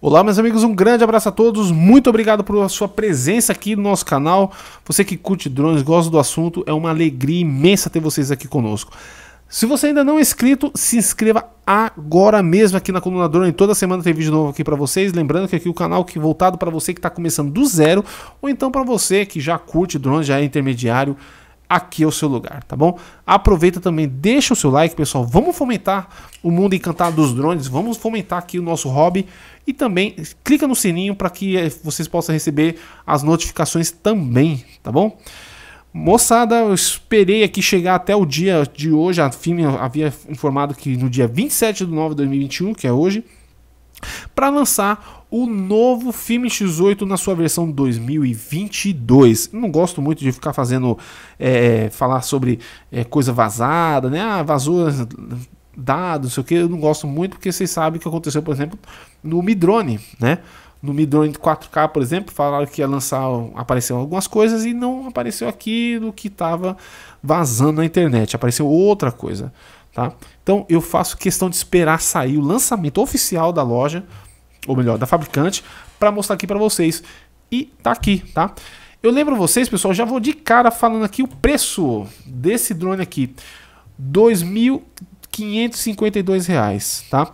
Olá, meus amigos, um grande abraço a todos. Muito obrigado pela sua presença aqui no nosso canal. Você que curte drones, gosta do assunto, é uma alegria imensa ter vocês aqui conosco. Se você ainda não é inscrito, se inscreva agora mesmo aqui na Coluna Drone. Toda semana tem vídeo novo aqui para vocês. Lembrando que aqui é o canal que voltado para você que está começando do zero, ou então para você que já curte drones, já é intermediário, aqui é o seu lugar, tá bom? Aproveita também, deixa o seu like, pessoal. Vamos fomentar o mundo encantado dos drones, vamos fomentar aqui o nosso hobby e também clica no sininho para que eh, vocês possam receber as notificações também, tá bom? Moçada, eu esperei aqui chegar até o dia de hoje. A FIM havia informado que no dia 27 de 9 de 2021, que é hoje, para lançar o novo filme X8 na sua versão 2022. Não gosto muito de ficar fazendo é, falar sobre é, coisa vazada, né? Ah, vazou dados, sei o que. Eu não gosto muito porque vocês sabem o que aconteceu, por exemplo, no Midrone, né? No Midrone 4K, por exemplo, falaram que ia lançar, apareceu algumas coisas e não apareceu aquilo que estava vazando na internet, apareceu outra coisa, tá? Então eu faço questão de esperar sair o lançamento oficial da loja ou melhor, da fabricante, para mostrar aqui para vocês. E tá aqui, tá? Eu lembro vocês, pessoal, já vou de cara falando aqui o preço desse drone aqui. R$ 2.552, tá?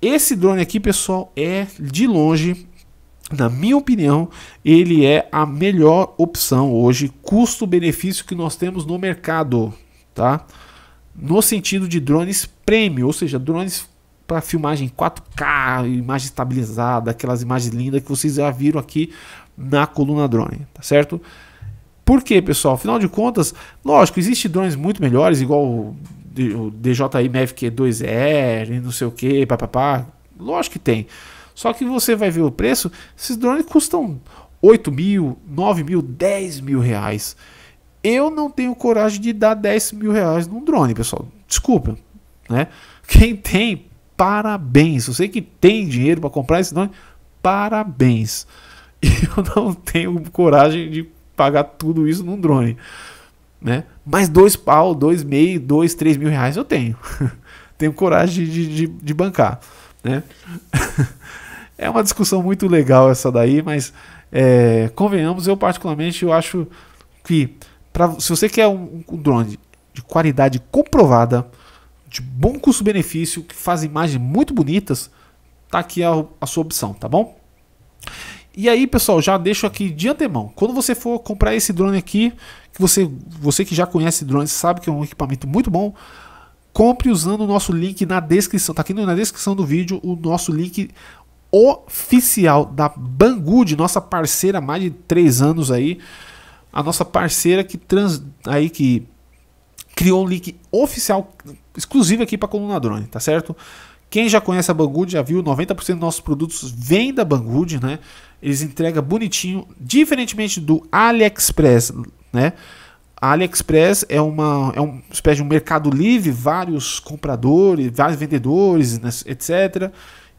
Esse drone aqui, pessoal, é de longe, na minha opinião, ele é a melhor opção hoje, custo-benefício que nós temos no mercado, tá? No sentido de drones premium, ou seja, drones para filmagem 4K, imagem estabilizada, aquelas imagens lindas que vocês já viram aqui na coluna drone, tá certo? Por quê, pessoal? Afinal de contas, lógico, existem drones muito melhores, igual o DJI Mavic 2R e não sei o que, papapá. Lógico que tem. Só que você vai ver o preço, esses drones custam 8 mil, 9 mil, 10 mil reais. Eu não tenho coragem de dar 10 mil reais num drone, pessoal. Desculpa, né? Quem tem, parabéns. Eu sei que tem dinheiro para comprar esse nome, parabéns. eu não tenho coragem de pagar tudo isso num drone. Né? Mas dois pau, dois meio, dois, três mil reais eu tenho. tenho coragem de, de, de bancar. Né? é uma discussão muito legal essa daí, mas é, convenhamos, eu particularmente eu acho que pra, se você quer um, um drone de qualidade comprovada, de bom custo-benefício, que faz imagens muito bonitas, tá aqui a, a sua opção, tá bom? E aí, pessoal, já deixo aqui de antemão. Quando você for comprar esse drone aqui, que você, você que já conhece drones sabe que é um equipamento muito bom, compre usando o nosso link na descrição. Tá aqui na descrição do vídeo o nosso link oficial da Banggood, nossa parceira há mais de três anos aí. A nossa parceira que trans, aí que criou um link oficial exclusivo aqui para a coluna drone, tá certo? Quem já conhece a Banggood já viu, 90% dos nossos produtos vêm da Banggood, né? Eles entregam bonitinho, diferentemente do AliExpress, né? A AliExpress é uma, é uma espécie de um mercado livre, vários compradores, vários vendedores, né, etc.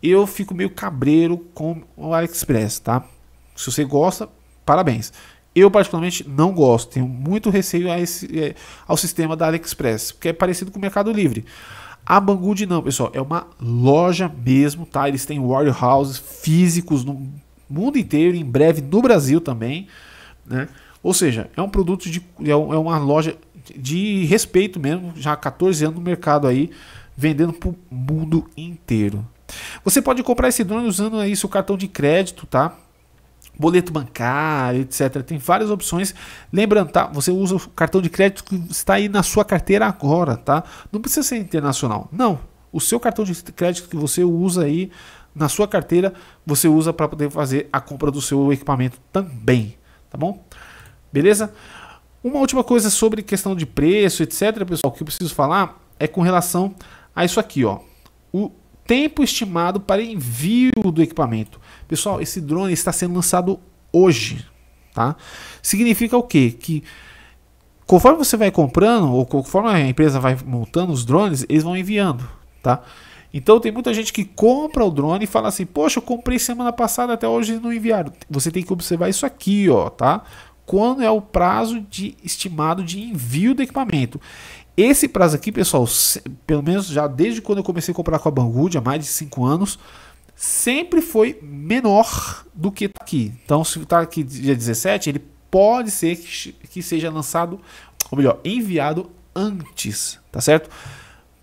Eu fico meio cabreiro com o AliExpress, tá? Se você gosta, parabéns. Eu, particularmente, não gosto. Tenho muito receio a esse, é, ao sistema da AliExpress, porque é parecido com o Mercado Livre. A Banggood não, pessoal. É uma loja mesmo, tá? Eles têm warehouses físicos no mundo inteiro, em breve no Brasil também, né? Ou seja, é um produto de. é, é uma loja de respeito mesmo, já há 14 anos no mercado aí, vendendo para o mundo inteiro. Você pode comprar esse drone usando aí seu cartão de crédito, tá? boleto bancário, etc. Tem várias opções. Lembrando, tá? Você usa o cartão de crédito que está aí na sua carteira agora, tá? Não precisa ser internacional. Não. O seu cartão de crédito que você usa aí na sua carteira, você usa para poder fazer a compra do seu equipamento também, tá bom? Beleza? Uma última coisa sobre questão de preço, etc, pessoal, que eu preciso falar é com relação a isso aqui, ó. O tempo estimado para envio do equipamento. Pessoal, esse drone está sendo lançado hoje, tá? Significa o quê? Que conforme você vai comprando ou conforme a empresa vai montando os drones, eles vão enviando, tá? Então tem muita gente que compra o drone e fala assim: "Poxa, eu comprei semana passada, até hoje não enviaram". Você tem que observar isso aqui, ó, tá? Quando é o prazo de estimado de envio do equipamento? Esse prazo aqui, pessoal, pelo menos já desde quando eu comecei a comprar com a Banggood, há mais de 5 anos, sempre foi menor do que tá aqui. Então, se está aqui dia 17, ele pode ser que seja lançado, ou melhor, enviado antes, tá certo?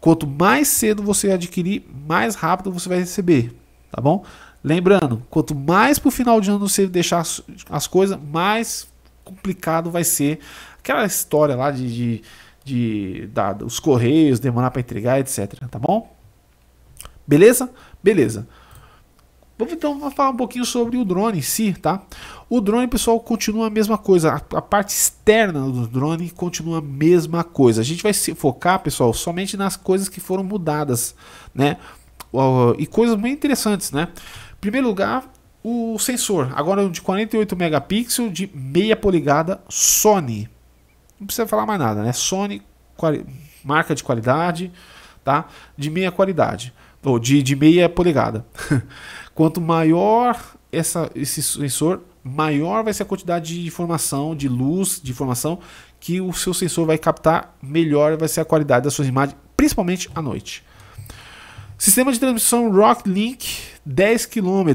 Quanto mais cedo você adquirir, mais rápido você vai receber, tá bom? Lembrando, quanto mais para o final de ano você deixar as, as coisas, mais complicado vai ser aquela história lá de, de, de da, os correios demorar para entregar, etc. Tá bom? Beleza? Beleza. Vamos então falar um pouquinho sobre o drone em si, tá? O drone, pessoal, continua a mesma coisa. A, a, parte externa do drone continua a mesma coisa. A gente vai se focar, pessoal, somente nas coisas que foram mudadas, né? E coisas bem interessantes, né? Em primeiro lugar, o sensor. Agora de 48 megapixels de meia polegada Sony. Não precisa falar mais nada, né? Sony, marca de qualidade, tá? De meia qualidade. Ou de, de meia polegada. Quanto maior essa, esse sensor, maior vai ser a quantidade de informação, de luz, de informação que o seu sensor vai captar, melhor vai ser a qualidade das suas imagens, principalmente à noite. Sistema de transmissão Rocklink 10 km,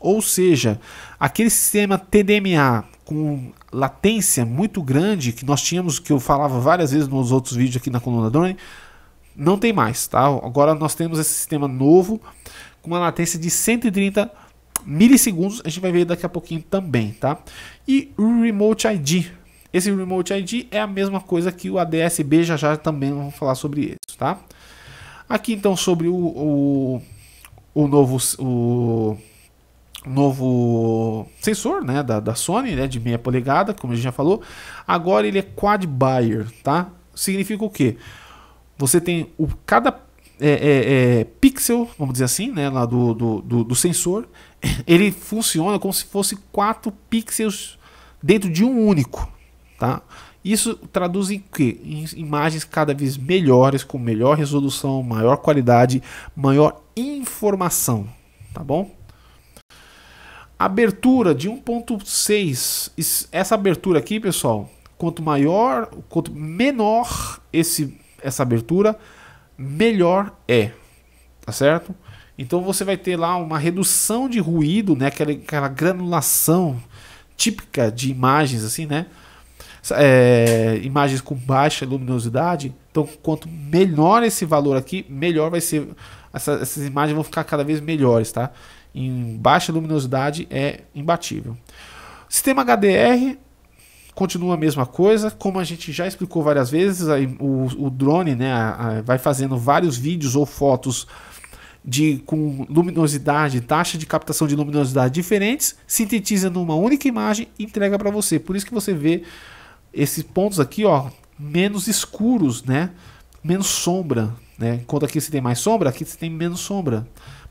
ou seja, aquele sistema TDMA com latência muito grande que nós tínhamos, que eu falava várias vezes nos outros vídeos aqui na coluna Drone, não tem mais, tá? Agora nós temos esse sistema novo com uma latência de 130 milissegundos. A gente vai ver daqui a pouquinho também, tá? E o Remote ID. Esse Remote ID é a mesma coisa que o ADSB, já já também vamos falar sobre isso, tá? Aqui então sobre o, o, o novo... O, novo sensor né, da, da Sony, né, de meia polegada, como a gente já falou. Agora ele é quad buyer, tá? Significa o quê? Você tem o, cada é, é, é, pixel, vamos dizer assim, né, lá do, do, do, do sensor, ele funciona como se fosse quatro pixels dentro de um único, tá? Isso traduz em que Em imagens cada vez melhores, com melhor resolução, maior qualidade, maior informação, tá bom? Abertura de 1.6. Essa abertura aqui, pessoal, quanto maior, quanto menor esse essa abertura, melhor é, tá certo? Então você vai ter lá uma redução de ruído, né? Aquela, aquela granulação típica de imagens assim, né? É, imagens com baixa luminosidade. Então, quanto melhor esse valor aqui, melhor vai ser. Essa, essas imagens vão ficar cada vez melhores, tá? Em baixa luminosidade é imbatível. Sistema HDR continua a mesma coisa. Como a gente já explicou várias vezes, o, o, drone né, a, a, vai fazendo vários vídeos ou fotos de com luminosidade, taxa de captação de luminosidade diferentes, sintetiza numa única imagem e entrega para você. Por isso que você vê esses pontos aqui, ó, menos escuros, né? Menos sombra, né? Enquanto aqui você tem mais sombra, aqui você tem menos sombra.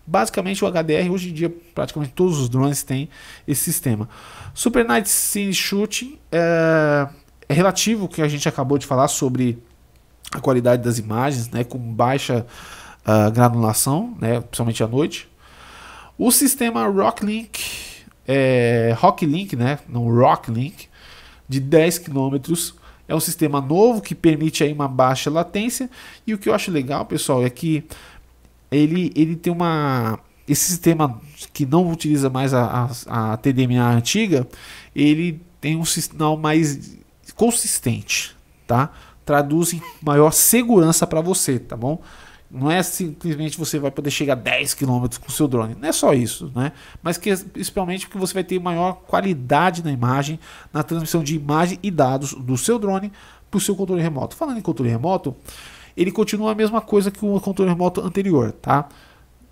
Basicamente, o HDR, hoje em dia, praticamente todos os drones têm esse sistema. Super Night Scene Shooting é, é relativo ao que a gente acabou de falar sobre a qualidade das imagens, né, com baixa uh, granulação, né, principalmente à noite. O sistema Rocklink, é, eh, Link né, não Link de 10 km é um sistema novo que permite aí uma baixa latência. E o que eu acho legal, pessoal, é que ele, ele tem uma. Esse sistema que não utiliza mais a, a, a TDMA antiga, ele tem um sinal mais consistente, tá? Traduz em maior segurança para você, tá bom? Não é simplesmente você vai poder chegar a 10 km com seu drone, não é só isso, né? Mas que, é principalmente porque você vai ter maior qualidade na imagem, na transmissão de imagem e dados do seu drone para o seu controle remoto. Falando em controle remoto, ele continua a mesma coisa que o controle remoto anterior, tá?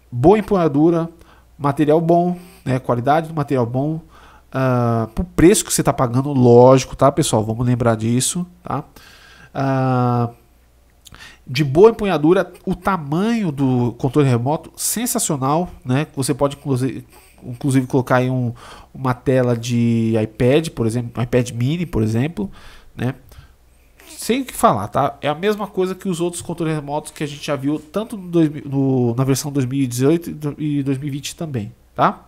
Boa empunhadura, material bom, né? Qualidade do material bom, uh, pro preço que você está pagando, lógico, tá, pessoal? Vamos lembrar disso, tá? Uh, de boa empunhadura, o tamanho do controle remoto sensacional, né? Você pode inclusive colocar aí um, uma tela de iPad, por exemplo, iPad mini, por exemplo, né? sem o que falar, tá? É a mesma coisa que os outros controles remotos que a gente já viu tanto no, no, na versão 2018 e 2020 também, tá?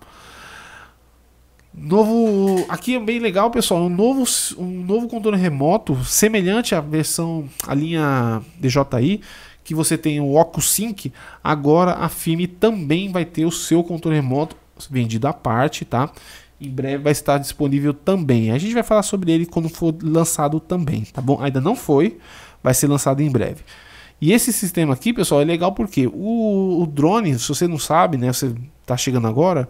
Novo, aqui é bem legal, pessoal, um novo, um novo controle remoto semelhante à versão a linha DJI que você tem o Oculus Sync, agora a Fim também vai ter o seu controle remoto vendido à parte, tá? em breve vai estar disponível também. A gente vai falar sobre ele quando for lançado também, tá bom? Ainda não foi, vai ser lançado em breve. E esse sistema aqui, pessoal, é legal porque o, o drone, se você não sabe, né, você está chegando agora,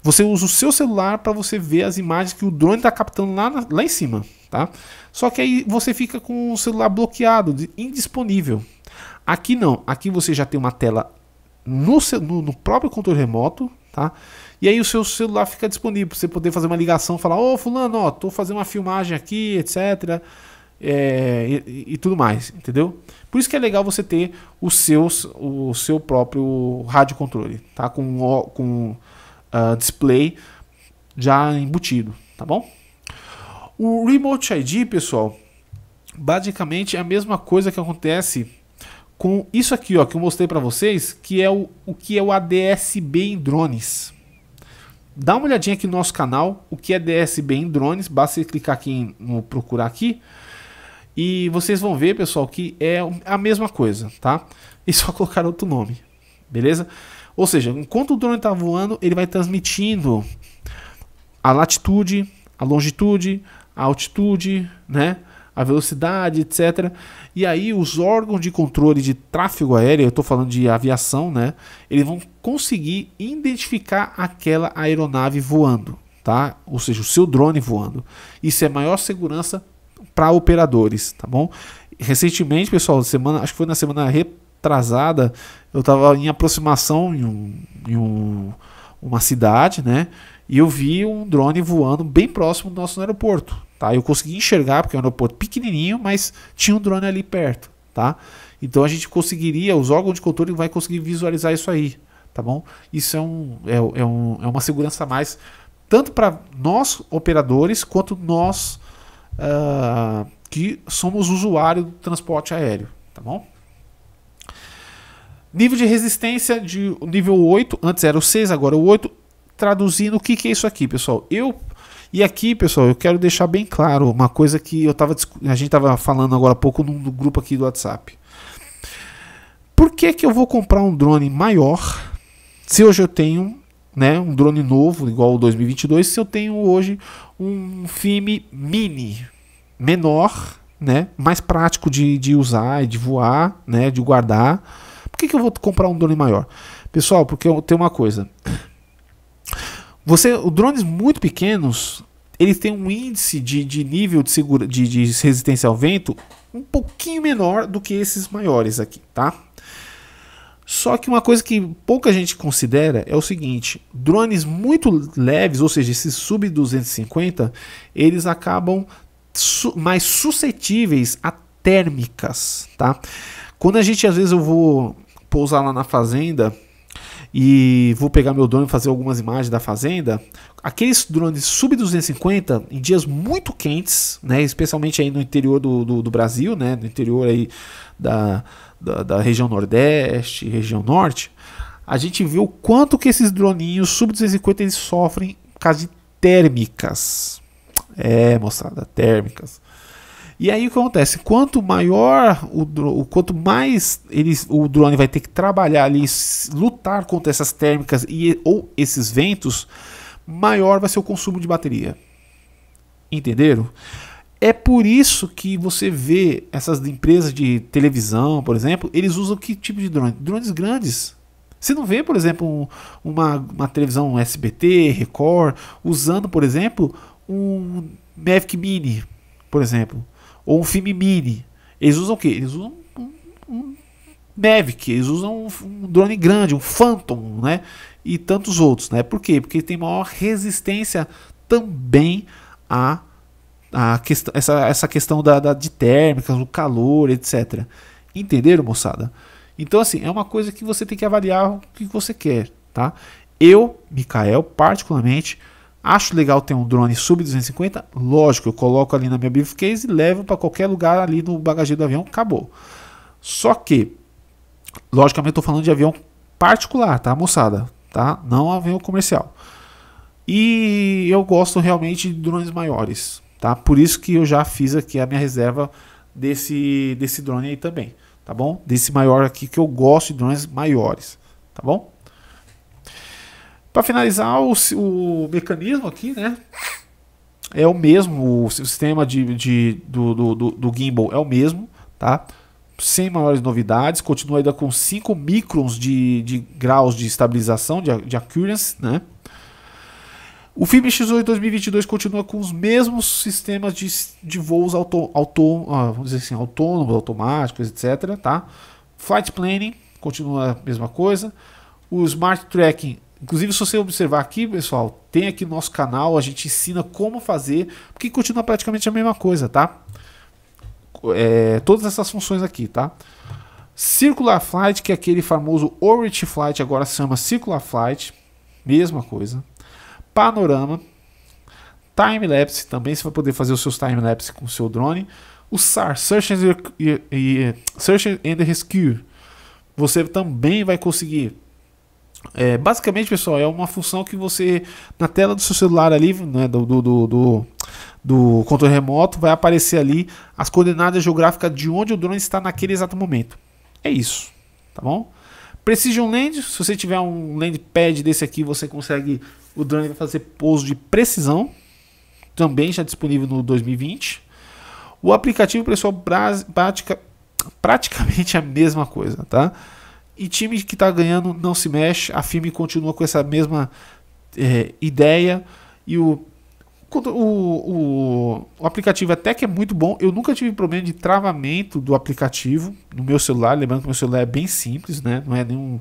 você usa o seu celular para você ver as imagens que o drone está captando lá, na, lá em cima, tá? Só que aí você fica com o celular bloqueado, indisponível. Aqui não, aqui você já tem uma tela no, no, no próprio controle remoto, tá? E aí o seu celular fica disponível para você poder fazer uma ligação, falar, ô oh, fulano, ó, tô fazendo uma filmagem aqui, etc. É, e, e, tudo mais, entendeu? Por isso que é legal você ter os seus, o seu próprio rádio controle, tá? Com, com uh, display já embutido, tá bom? O Remote ID, pessoal, basicamente é a mesma coisa que acontece com isso aqui, ó, que eu mostrei para vocês, que é o, o que é o ADS-B em drones. Dá uma olhadinha aqui no nosso canal, o que é DSB em drones, basta você clicar aqui no procurar aqui. E vocês vão ver, pessoal, que é a mesma coisa, tá? E só colocar outro nome, beleza? Ou seja, enquanto o drone está voando, ele vai transmitindo a latitude, a longitude, a altitude, né? a velocidade, etc. E aí os órgãos de controle de tráfego aéreo, eu estou falando de aviação, né? Eles vão conseguir identificar aquela aeronave voando, tá? Ou seja, o seu drone voando. Isso é maior segurança para operadores, tá bom? Recentemente, pessoal, semana, acho que foi na semana retrasada, eu estava em aproximação em, um, em um, uma cidade, né? E eu vi um drone voando bem próximo do nosso aeroporto. Tá? Eu consegui enxergar, porque é um aeroporto pequenininho, mas tinha um drone ali perto. Tá? Então a gente conseguiria, os órgãos de controle vai conseguir visualizar isso aí. Tá bom? Isso é, um, é, é, um, é uma segurança a mais, tanto para nós operadores, quanto nós uh, que somos usuários do transporte aéreo. Tá bom? Nível de resistência de nível 8, antes era o 6, agora é o 8. Traduzindo, o que, que é isso aqui, pessoal? Eu e aqui, pessoal, eu quero deixar bem claro uma coisa que eu tava, a gente estava falando agora há pouco no grupo aqui do WhatsApp. Por que, que eu vou comprar um drone maior se hoje eu tenho né, um drone novo, igual o 2022, se eu tenho hoje um filme mini, menor, né, mais prático de, de usar, de voar, né, de guardar? Por que, que eu vou comprar um drone maior? Pessoal, porque eu tenho uma coisa. Você, os drones muito pequenos, eles têm um índice de, de nível de, segura, de, de resistência ao vento um pouquinho menor do que esses maiores aqui, tá? Só que uma coisa que pouca gente considera é o seguinte: drones muito leves, ou seja, esses sub 250, eles acabam su mais suscetíveis a térmicas, tá? Quando a gente às vezes eu vou pousar lá na fazenda e vou pegar meu drone e fazer algumas imagens da fazenda, aqueles drones sub-250, em dias muito quentes, né, especialmente aí no interior do, do, do Brasil, né, no interior aí da, da, da região nordeste, região norte, a gente vê o quanto que esses droninhos sub-250 eles sofrem por causa de térmicas. É, moçada, térmicas. E aí o que acontece? Quanto maior o, o quanto mais eles o drone vai ter que trabalhar ali, lutar contra essas térmicas e ou esses ventos, maior vai ser o consumo de bateria. Entenderam? É por isso que você vê essas empresas de televisão, por exemplo, eles usam que tipo de drone? Drones grandes. Você não vê, por exemplo, um, uma, uma televisão SBT, Record, usando, por exemplo, um Mavic Mini, por exemplo ou um filme mini. Eles usam o quê? Eles usam um, um Mavic, eles usam um, um, drone grande, um Phantom, né? E tantos outros, né? Por quê? Porque tem maior resistência também a, a quest essa, essa questão da, da, de térmicas, do calor, etc. Entenderam, moçada? Então, assim, é uma coisa que você tem que avaliar o que você quer, tá? Eu, Mikael, particularmente, Acho legal ter um drone sub 250? Lógico, eu coloco ali na minha briefcase e levo para qualquer lugar ali no bagageiro do avião, acabou. Só que, logicamente, estou falando de avião particular, tá, moçada? Tá? Não avião comercial. E eu gosto realmente de drones maiores, tá? Por isso que eu já fiz aqui a minha reserva desse, desse drone aí também, tá bom? Desse maior aqui que eu gosto de drones maiores, tá bom? Para finalizar, o, o mecanismo aqui, né? É o mesmo, o sistema de, de do, do, do, do gimbal é o mesmo, tá? sem maiores novidades, continua ainda com 5 microns de, de graus de estabilização, de, de accuracy, né? O FIB X8 2022 continua com os mesmos sistemas de, de voos auto, auto, ah, vamos dizer assim, autônomos, automáticos, etc. Tá? Flight Planning continua a mesma coisa. O Smart Tracking Inclusive, se você observar aqui, pessoal, tem aqui no nosso canal, a gente ensina como fazer, porque continua praticamente a mesma coisa, tá? É, todas essas funções aqui, tá? Circular Flight, que é aquele famoso orbit Flight, agora se chama Circular Flight, mesma coisa. Panorama, Time Lapse, também você vai poder fazer os seus time lapse com o seu drone. O SAR, Search and, Search and Rescue, você também vai conseguir é, basicamente, pessoal, é uma função que você, na tela do seu celular ali, né, do, do, do, do do controle remoto, vai aparecer ali as coordenadas geográficas de onde o drone está naquele exato momento. É isso, tá bom? Precision Land, se você tiver um land pad desse aqui, você consegue, o drone vai fazer pouso de precisão, também já disponível no 2020. O aplicativo, pessoal, prática, praticamente a mesma coisa, tá? E time que está ganhando não se mexe. A FIME continua com essa mesma é, ideia. E o, o, o, o aplicativo até que é muito bom. Eu nunca tive problema de travamento do aplicativo no meu celular. Lembrando que meu celular é bem simples, né? Não é nenhum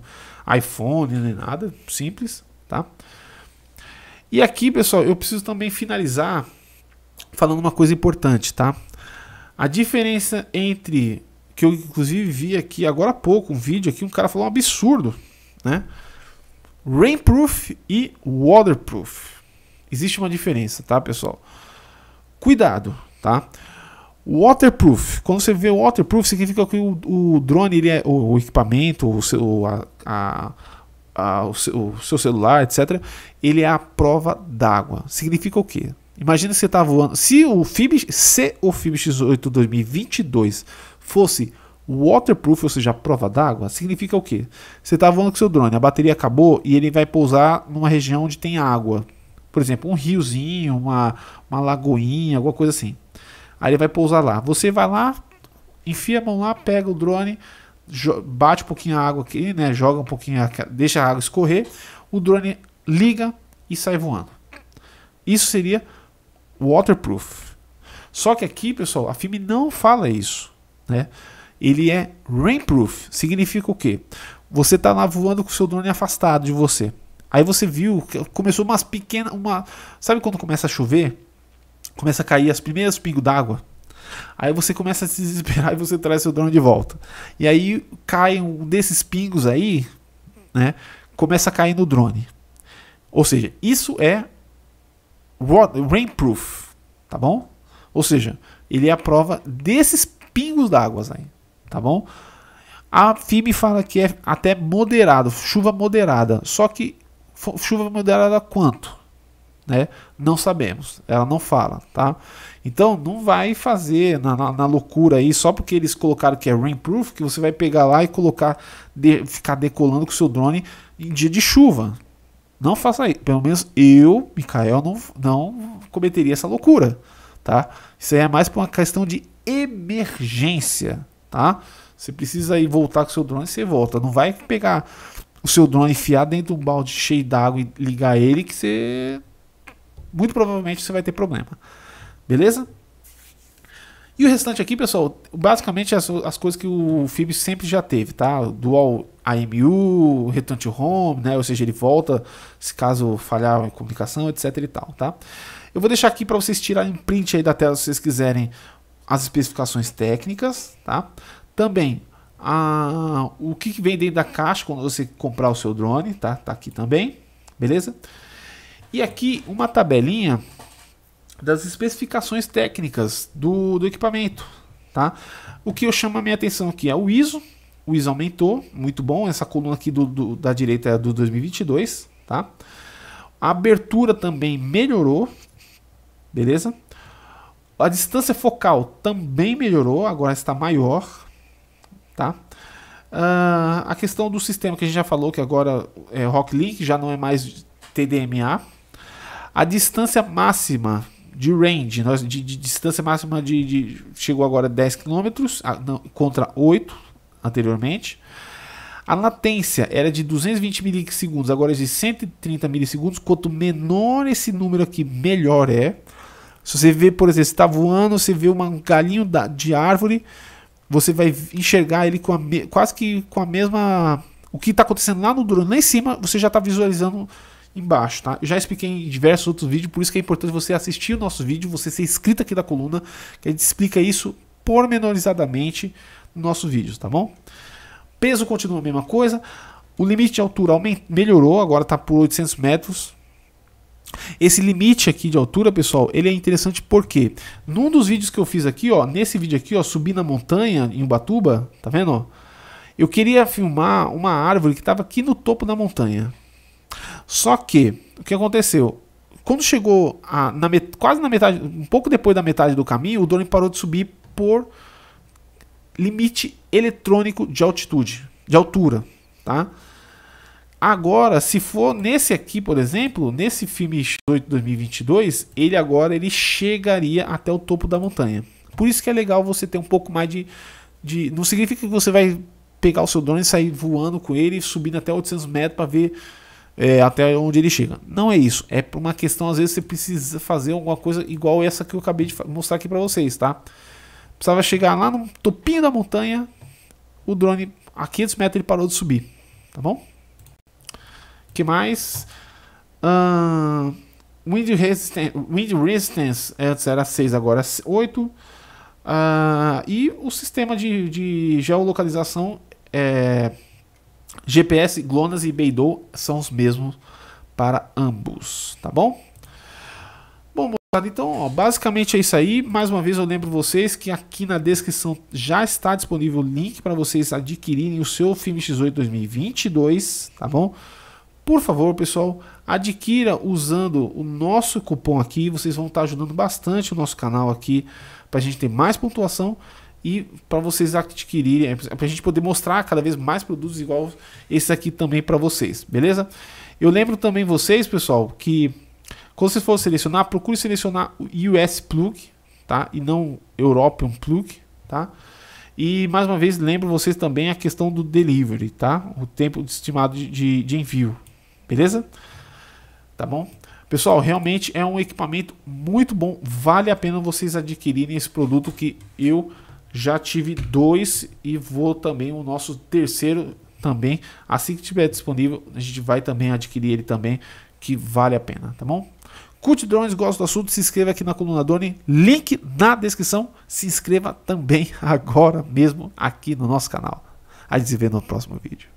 iPhone nem nada. Simples, tá? E aqui, pessoal, eu preciso também finalizar falando uma coisa importante, tá? A diferença entre que eu inclusive vi aqui agora há pouco um vídeo aqui, um cara falou um absurdo, né? Rainproof e waterproof. Existe uma diferença, tá, pessoal? Cuidado, tá? Waterproof. Quando você vê waterproof, significa que o, o drone, ele é, o, o equipamento, o seu, a, a, a, o, seu, o seu celular, etc., ele é a prova d'água. Significa o quê? Imagina se você tá voando. Se o FIB, se o FIB X8 2022 fosse waterproof, ou seja, a prova d'água, significa o quê? Você está voando com seu drone, a bateria acabou e ele vai pousar numa região onde tem água. Por exemplo, um riozinho, uma, uma lagoinha, alguma coisa assim. Aí ele vai pousar lá. Você vai lá, enfia a mão lá, pega o drone, bate um pouquinho a água aqui, né? Joga um pouquinho, deixa a água escorrer. O drone liga e sai voando. Isso seria waterproof. Só que aqui, pessoal, a FIME não fala isso, né? Ele é rainproof. Significa o quê? Você está lá voando com o seu drone afastado de você. Aí você viu, que começou umas pequenas, uma, sabe quando começa a chover? Começa a cair as primeiras pingos d'água. Aí você começa a se desesperar e você traz seu drone de volta. E aí cai um desses pingos aí, né? Começa a cair no drone. Ou seja, isso é rainproof, tá bom? Ou seja, ele é a prova desses pingos d'água, aí, tá bom? A FIB fala que é até moderado, chuva moderada. Só que chuva moderada quanto? Né? Não sabemos, ela não fala, tá? Então não vai fazer na, na, na, loucura aí, só porque eles colocaram que é rainproof, que você vai pegar lá e colocar, de, ficar decolando com o seu drone em dia de chuva. Não faça isso. Pelo menos eu, Mikael, não, não cometeria essa loucura, tá? Isso aí é mais por uma questão de emergência, tá? Você precisa aí voltar com o seu drone, você volta. Não vai pegar o seu drone enfiar dentro de um balde cheio d'água e ligar ele que você muito provavelmente você vai ter problema. Beleza? E o restante aqui, pessoal, basicamente as, as coisas que o Fib sempre já teve, tá? Dual IMU, Return to Home, né? Ou seja, ele volta se caso falhar em comunicação, etc e tal, tá? Eu vou deixar aqui para vocês tirarem print aí da tela se vocês quiserem as especificações técnicas, tá? Também a, o que, que vem dentro da caixa quando você comprar o seu drone, tá? Tá aqui também, beleza? E aqui uma tabelinha das especificações técnicas do, do equipamento, tá? O que eu chamo a minha atenção aqui é o ISO, o ISO aumentou, muito bom. Essa coluna aqui do, do, da direita é do 2022, tá? A abertura também melhorou, beleza? A distância focal também melhorou, agora está maior, tá? Uh, a questão do sistema que a gente já falou, que agora é Rock Link, já não é mais TDMA. A distância máxima de range, de, de distância máxima de, de, chegou agora a 10 km não, contra 8 anteriormente. A latência era de 220 milissegundos, agora é de 130 milissegundos. Quanto menor esse número aqui, melhor é. Se você vê, por exemplo, está voando, você vê um galinho de árvore, você vai enxergar ele com me... quase que com a mesma. O que está acontecendo lá no drone, lá em cima, você já está visualizando embaixo, tá? Eu já expliquei em diversos outros vídeos, por isso que é importante você assistir o nosso vídeo, você ser inscrito aqui da coluna, que a gente explica isso pormenorizadamente nossos vídeos, tá bom? Peso continua a mesma coisa. O limite de altura melhorou, agora está por 800 metros. Esse limite aqui de altura, pessoal, ele é interessante porque num dos vídeos que eu fiz aqui, ó, nesse vídeo aqui, ó, subi na montanha em Ubatuba, tá vendo? Eu queria filmar uma árvore que estava aqui no topo da montanha. Só que o que aconteceu? Quando chegou a, na met, quase na metade, um pouco depois da metade do caminho, o drone parou de subir por limite eletrônico de altitude, de altura, tá? Agora, se for nesse aqui, por exemplo, nesse filme X8 2022, ele agora ele chegaria até o topo da montanha. Por isso que é legal você ter um pouco mais de, de não significa que você vai pegar o seu drone e sair voando com ele, subindo até 800 metros para ver é, até onde ele chega. Não é isso. É por uma questão, às vezes, você precisa fazer alguma coisa igual essa que eu acabei de mostrar aqui para vocês, tá? Precisava chegar lá no topinho da montanha. O drone a 500 metros ele parou de subir. Tá bom? que mais? Uh, wind, resistance, wind Resistance antes era 6, agora 8. É uh, e o sistema de, de geolocalização é, GPS, GLONASS e Beidou são os mesmos para ambos, tá bom? Então, ó, basicamente é isso aí. Mais uma vez eu lembro vocês que aqui na descrição já está disponível o link para vocês adquirirem o seu filme X8 2022, tá bom? Por favor, pessoal, adquira usando o nosso cupom aqui. Vocês vão estar ajudando bastante o nosso canal aqui para a gente ter mais pontuação e para vocês adquirirem, é, para a gente poder mostrar cada vez mais produtos igual esse aqui também para vocês, beleza? Eu lembro também vocês, pessoal, que quando você for selecionar, procure selecionar o US Plug, tá? E não European Plug, tá? E mais uma vez lembro vocês também a questão do delivery, tá? O tempo estimado de, de, de envio, beleza? Tá bom? Pessoal, realmente é um equipamento muito bom, vale a pena vocês adquirirem esse produto que eu já tive dois e vou também o nosso terceiro também, assim que tiver disponível, a gente vai também adquirir ele também, que vale a pena, tá bom? Curte drones, gosta do assunto, se inscreva aqui na coluna Drone, link na descrição. Se inscreva também agora mesmo aqui no nosso canal. A gente se vê no próximo vídeo.